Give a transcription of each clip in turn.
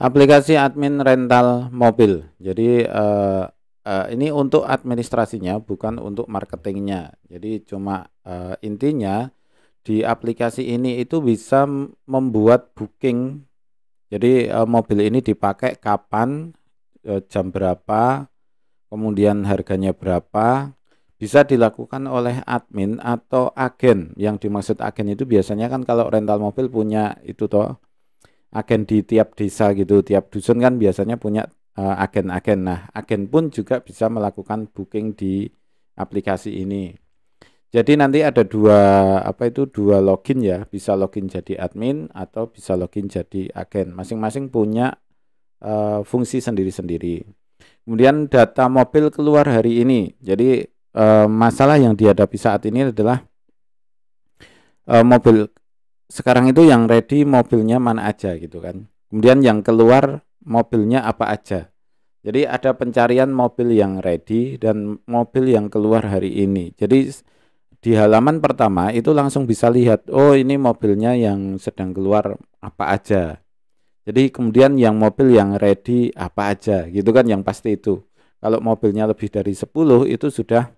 aplikasi admin rental mobil. Jadi eh, eh, ini untuk administrasinya, bukan untuk marketingnya. Jadi cuma eh, intinya di aplikasi ini itu bisa membuat booking. Jadi eh, mobil ini dipakai kapan, eh, jam berapa, kemudian harganya berapa. Bisa dilakukan oleh admin atau agen. Yang dimaksud agen itu biasanya kan kalau rental mobil punya itu toh agen di tiap desa gitu tiap dusun kan biasanya punya eh, agen-agen nah agen pun juga bisa melakukan booking di aplikasi ini jadi nanti ada dua apa itu dua login ya bisa login jadi admin atau bisa login jadi agen masing-masing punya uh, fungsi sendiri-sendiri kemudian data mobil keluar hari ini jadi uh, masalah yang dihadapi saat ini adalah uh, mobil sekarang itu yang ready mobilnya mana aja gitu kan. Kemudian yang keluar mobilnya apa aja. Jadi ada pencarian mobil yang ready dan mobil yang keluar hari ini. Jadi di halaman pertama itu langsung bisa lihat, oh ini mobilnya yang sedang keluar apa aja. Jadi kemudian yang mobil yang ready apa aja gitu kan yang pasti itu. Kalau mobilnya lebih dari 10 itu sudah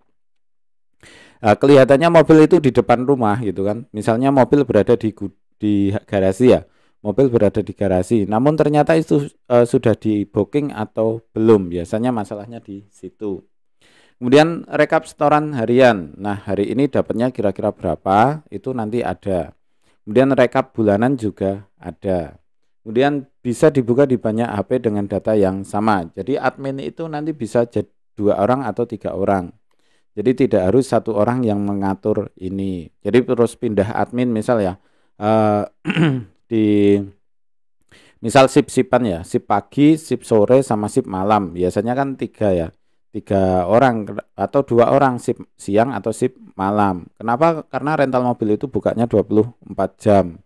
Nah, kelihatannya mobil itu di depan rumah gitu kan. Misalnya mobil berada di di garasi ya. Mobil berada di garasi. Namun ternyata itu e, sudah di booking atau belum. Biasanya masalahnya di situ. Kemudian rekap setoran harian. Nah, hari ini dapatnya kira-kira berapa? Itu nanti ada. Kemudian rekap bulanan juga ada. Kemudian bisa dibuka di banyak HP dengan data yang sama. Jadi admin itu nanti bisa dua orang atau tiga orang. Jadi tidak harus satu orang yang mengatur ini. Jadi terus pindah admin misal ya uh, di misal sip sipan ya sip pagi, sip sore sama sip malam. Biasanya kan tiga ya tiga orang atau dua orang sip siang atau sip malam. Kenapa? Karena rental mobil itu bukanya 24 jam.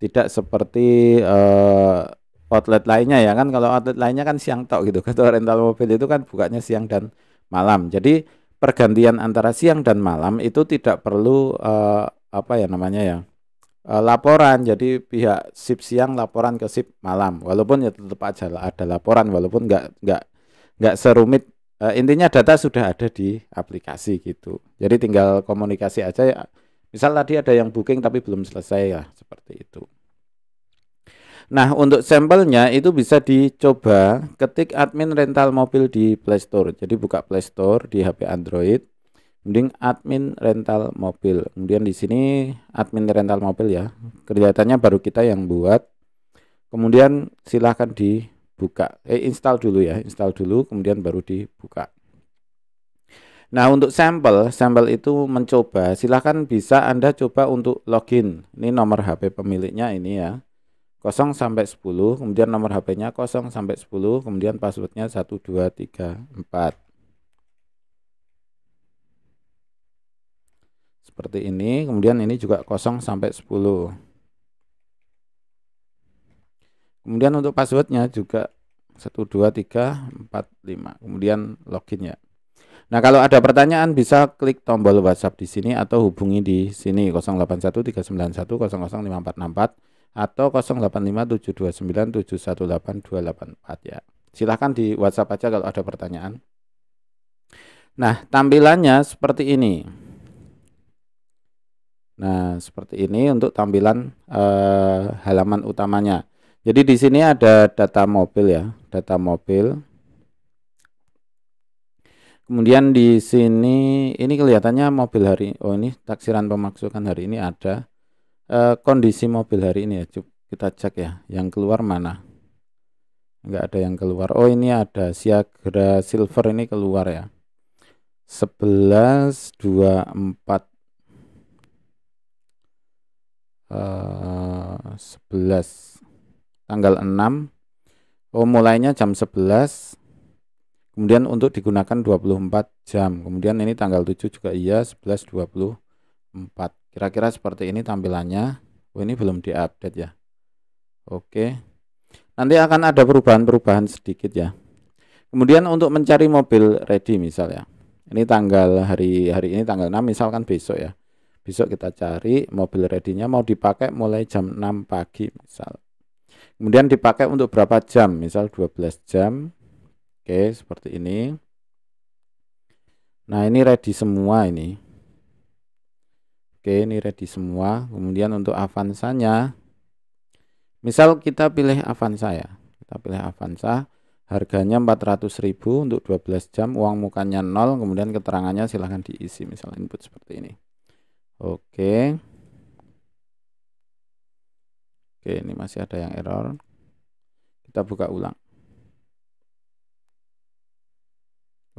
Tidak seperti uh, outlet lainnya ya kan kalau outlet lainnya kan siang tok gitu. Kalau rental mobil itu kan bukanya siang dan malam. Jadi pergantian antara siang dan malam itu tidak perlu uh, apa ya namanya ya uh, laporan jadi pihak sip siang laporan ke sip malam walaupun ya tetap aja ada laporan walaupun nggak nggak nggak serumit uh, intinya data sudah ada di aplikasi gitu jadi tinggal komunikasi aja ya misal tadi ada yang booking tapi belum selesai ya seperti itu Nah, untuk sampelnya itu bisa dicoba ketik admin rental mobil di Play Store. Jadi buka Play Store di HP Android, kemudian admin rental mobil. Kemudian di sini admin rental mobil ya. Kelihatannya baru kita yang buat. Kemudian silahkan dibuka. Eh install dulu ya, install dulu kemudian baru dibuka. Nah, untuk sampel, sampel itu mencoba. Silahkan bisa Anda coba untuk login. Ini nomor HP pemiliknya ini ya 0 sampai 10, kemudian nomor HP-nya 0 sampai 10, kemudian passwordnya 1234. Seperti ini, kemudian ini juga 0 sampai 10. Kemudian untuk passwordnya juga 12345, kemudian login ya. Nah, kalau ada pertanyaan bisa klik tombol WhatsApp di sini atau hubungi di sini 081391005464 atau 085729718284 ya. Silahkan di WhatsApp aja kalau ada pertanyaan. Nah, tampilannya seperti ini. Nah, seperti ini untuk tampilan eh, halaman utamanya. Jadi di sini ada data mobil ya, data mobil. Kemudian di sini ini kelihatannya mobil hari oh ini taksiran pemasukan hari ini ada uh, kondisi mobil hari ini ya Cuk, kita cek ya yang keluar mana enggak ada yang keluar oh ini ada siagra silver ini keluar ya 11 24 Uh, 11 tanggal 6 oh mulainya jam 11 kemudian untuk digunakan 24 jam kemudian ini tanggal 7 juga iya 1124 24 kira-kira seperti ini tampilannya oh ini belum diupdate ya oke nanti akan ada perubahan-perubahan sedikit ya kemudian untuk mencari mobil ready misal ya ini tanggal hari hari ini tanggal 6 misalkan besok ya besok kita cari mobil ready-nya mau dipakai mulai jam 6 pagi misal kemudian dipakai untuk berapa jam misal 12 jam oke seperti ini nah ini ready semua ini Oke, ini ready semua. Kemudian untuk Avanza-nya misal kita pilih Avanza ya. Kita pilih Avanza, harganya 400.000 untuk 12 jam, uang mukanya 0, kemudian keterangannya silahkan diisi misal input seperti ini. Oke. Oke, ini masih ada yang error. Kita buka ulang.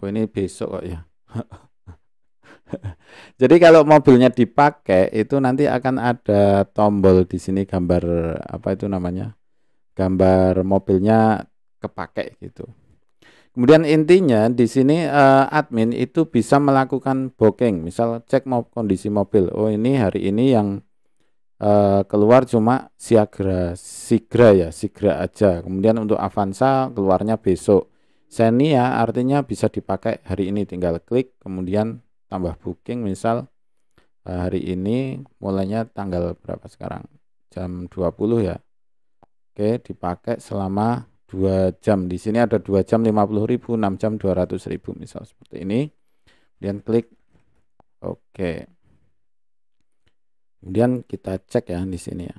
Oh, ini besok kok ya. Jadi kalau mobilnya dipakai itu nanti akan ada tombol di sini gambar apa itu namanya? Gambar mobilnya kepakai gitu. Kemudian intinya di sini eh, admin itu bisa melakukan booking, misal cek mau kondisi mobil. Oh ini hari ini yang eh, keluar cuma Siagra, Sigra ya, Sigra aja. Kemudian untuk Avanza keluarnya besok. Xenia artinya bisa dipakai hari ini tinggal klik kemudian tambah booking misal eh, hari ini mulainya tanggal berapa sekarang jam 20 ya Oke dipakai selama 2 jam di sini ada 2 jam 50.000 6 jam 200.000 misal seperti ini kemudian klik Oke kemudian kita cek ya di sini ya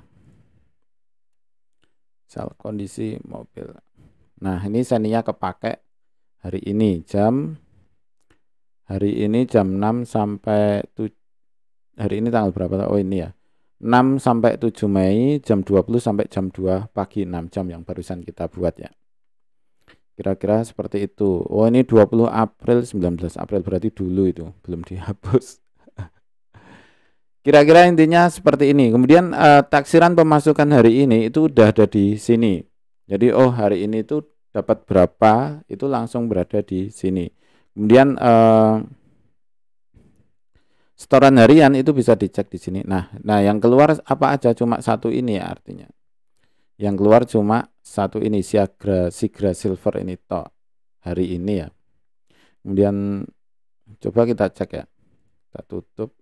misal kondisi mobil nah ini seninya kepakai hari ini jam hari ini jam 6 sampai 7 hari ini tanggal berapa oh ini ya 6 sampai 7 Mei jam 20 sampai jam 2 pagi 6 jam yang barusan kita buat ya kira-kira seperti itu oh ini 20 April 19 April berarti dulu itu belum dihapus kira-kira intinya seperti ini kemudian eh, taksiran pemasukan hari ini itu udah ada di sini jadi oh hari ini itu dapat berapa itu langsung berada di sini Kemudian eh, setoran harian itu bisa dicek di sini. Nah, nah yang keluar apa aja cuma satu ini ya artinya. Yang keluar cuma satu ini siagra sigra silver ini to hari ini ya. Kemudian coba kita cek ya. Kita tutup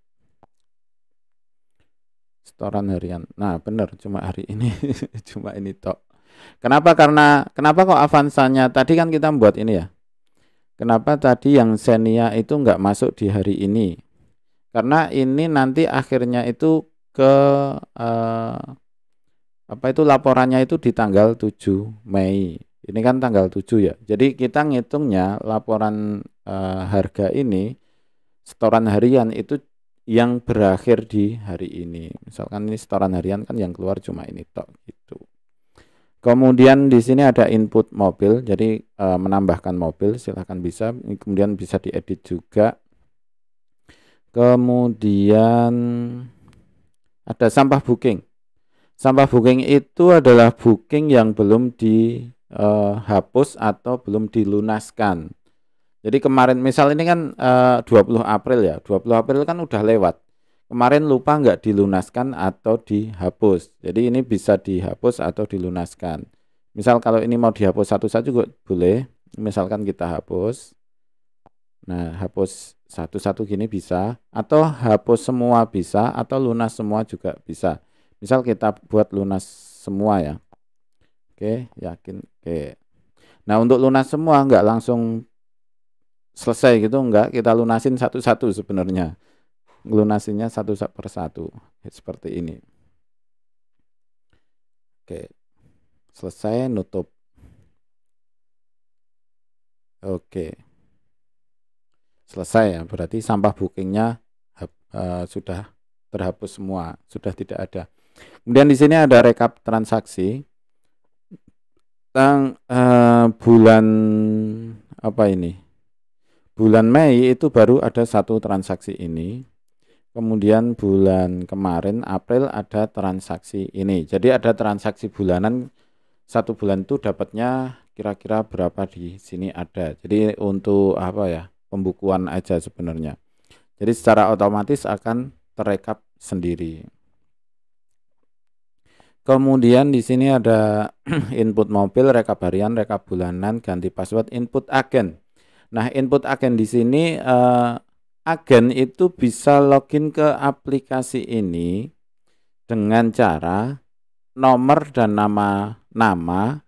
setoran harian. Nah, benar cuma hari ini cuma ini top. Kenapa? Karena kenapa kok avansanya tadi kan kita membuat ini ya. Kenapa tadi yang Xenia itu nggak masuk di hari ini? Karena ini nanti akhirnya itu ke eh, apa itu laporannya itu di tanggal 7 Mei. Ini kan tanggal 7 ya. Jadi kita ngitungnya laporan eh, harga ini setoran harian itu yang berakhir di hari ini. Misalkan ini setoran harian kan yang keluar cuma ini tok gitu. Kemudian di sini ada input mobil, jadi e, menambahkan mobil silahkan bisa, kemudian bisa diedit juga. Kemudian ada sampah booking. Sampah booking itu adalah booking yang belum dihapus e, atau belum dilunaskan. Jadi kemarin misal ini kan e, 20 April ya, 20 April kan udah lewat kemarin lupa nggak dilunaskan atau dihapus. Jadi ini bisa dihapus atau dilunaskan. Misal kalau ini mau dihapus satu saja juga boleh. Misalkan kita hapus. Nah, hapus satu-satu gini bisa atau hapus semua bisa atau lunas semua juga bisa. Misal kita buat lunas semua ya. Oke, yakin. Oke. Nah, untuk lunas semua nggak langsung selesai gitu, nggak kita lunasin satu-satu sebenarnya lunasinya satu per satu seperti ini. Oke, selesai nutup. Oke, selesai ya. Berarti sampah bookingnya uh, sudah terhapus semua, sudah tidak ada. Kemudian di sini ada rekap transaksi tentang uh, bulan apa ini? Bulan Mei itu baru ada satu transaksi ini kemudian bulan kemarin April ada transaksi ini jadi ada transaksi bulanan satu bulan itu dapatnya kira-kira berapa di sini ada jadi untuk apa ya pembukuan aja sebenarnya jadi secara otomatis akan terekap sendiri kemudian di sini ada input mobil rekap harian rekap bulanan ganti password input agen nah input agen di sini eh, agen itu bisa login ke aplikasi ini dengan cara nomor dan nama nama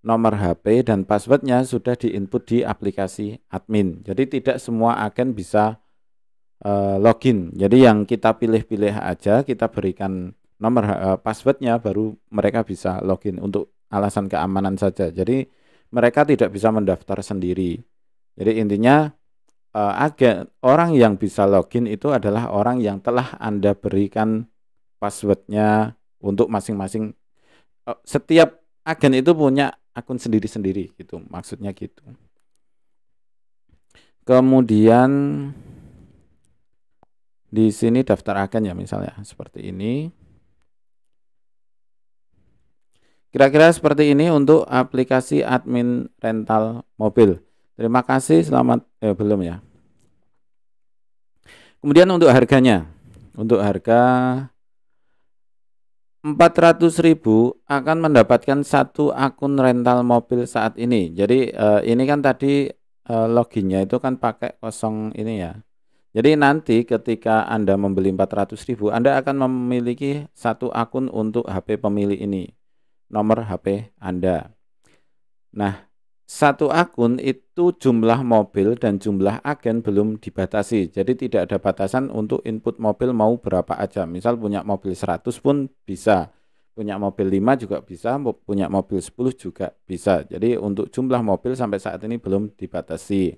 nomor HP dan passwordnya sudah diinput di aplikasi admin. Jadi tidak semua agen bisa eh, login. Jadi yang kita pilih-pilih aja, kita berikan nomor eh, passwordnya, baru mereka bisa login untuk alasan keamanan saja. Jadi mereka tidak bisa mendaftar sendiri. Jadi intinya uh, agen orang yang bisa login itu adalah orang yang telah Anda berikan passwordnya untuk masing-masing uh, setiap agen itu punya akun sendiri-sendiri gitu maksudnya gitu kemudian di sini daftar agen ya misalnya seperti ini kira-kira seperti ini untuk aplikasi admin rental mobil Terima kasih, selamat eh, belum ya. Kemudian untuk harganya, untuk harga 400.000 akan mendapatkan satu akun rental mobil saat ini. Jadi eh, ini kan tadi eh, loginnya itu kan pakai kosong ini ya. Jadi nanti ketika Anda membeli 400.000, Anda akan memiliki satu akun untuk HP pemilik ini. Nomor HP Anda. Nah, satu akun itu jumlah mobil dan jumlah agen belum dibatasi. Jadi tidak ada batasan untuk input mobil mau berapa aja. Misal punya mobil 100 pun bisa. Punya mobil 5 juga bisa, punya mobil 10 juga bisa. Jadi untuk jumlah mobil sampai saat ini belum dibatasi.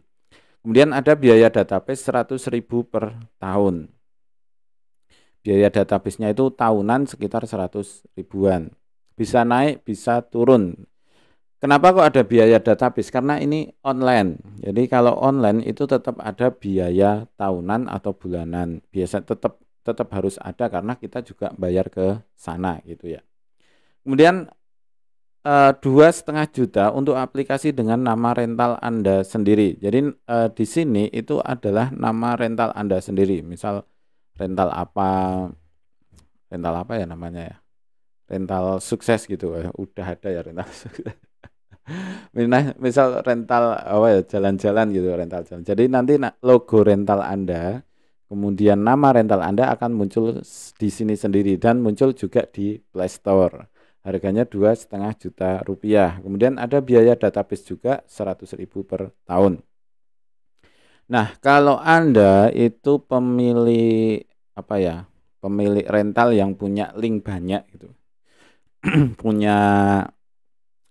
Kemudian ada biaya database 100.000 per tahun. Biaya nya itu tahunan sekitar 100 ribuan. Bisa naik, bisa turun Kenapa kok ada biaya database? Karena ini online. Jadi kalau online itu tetap ada biaya tahunan atau bulanan. Biasa tetap tetap harus ada karena kita juga bayar ke sana gitu ya. Kemudian eh, dua setengah juta untuk aplikasi dengan nama rental Anda sendiri. Jadi e, di sini itu adalah nama rental Anda sendiri. Misal rental apa? Rental apa ya namanya ya? Rental sukses gitu. Eh, udah ada ya rental sukses. Nah, misal rental apa ya jalan-jalan gitu rental jalan. Jadi nanti logo rental Anda, kemudian nama rental Anda akan muncul di sini sendiri dan muncul juga di Play Store. Harganya dua setengah juta rupiah. Kemudian ada biaya database juga seratus ribu per tahun. Nah, kalau Anda itu pemilik apa ya? Pemilik rental yang punya link banyak gitu. punya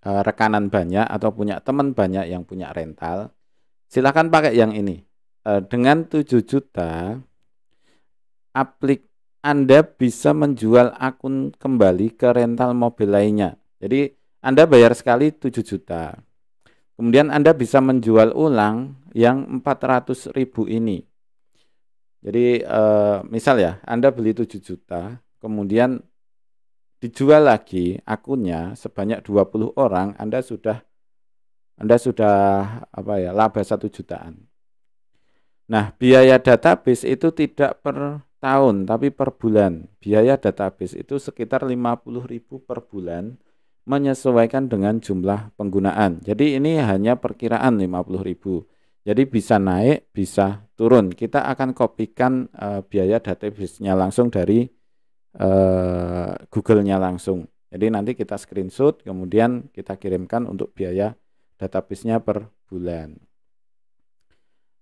Eh, rekanan banyak atau punya teman banyak yang punya rental, silahkan pakai yang ini. Eh, dengan 7 juta, aplik Anda bisa menjual akun kembali ke rental mobil lainnya. Jadi Anda bayar sekali 7 juta. Kemudian Anda bisa menjual ulang yang 400 ribu ini. Jadi eh, misal ya, Anda beli 7 juta, kemudian dijual lagi akunnya sebanyak 20 orang, Anda sudah Anda sudah apa ya, laba satu jutaan. Nah, biaya database itu tidak per tahun tapi per bulan. Biaya database itu sekitar 50.000 per bulan menyesuaikan dengan jumlah penggunaan. Jadi ini hanya perkiraan 50.000. Jadi bisa naik, bisa turun. Kita akan kopikan uh, biaya database-nya langsung dari Eh, Google-nya langsung. Jadi nanti kita screenshot kemudian kita kirimkan untuk biaya database-nya per bulan.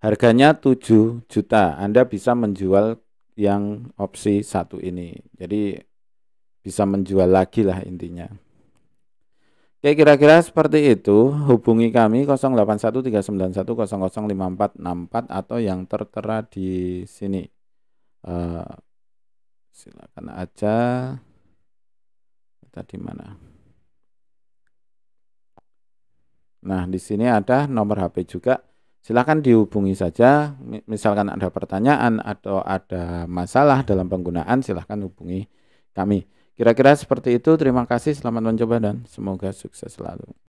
Harganya 7 juta. Anda bisa menjual yang opsi satu ini. Jadi bisa menjual lagi lah intinya. Oke, kira-kira seperti itu. Hubungi kami 081391005464 atau yang tertera di sini. Uh, silakan aja tadi mana nah di sini ada nomor HP juga silakan dihubungi saja misalkan ada pertanyaan atau ada masalah dalam penggunaan silahkan hubungi kami kira-kira seperti itu terima kasih selamat mencoba dan semoga sukses selalu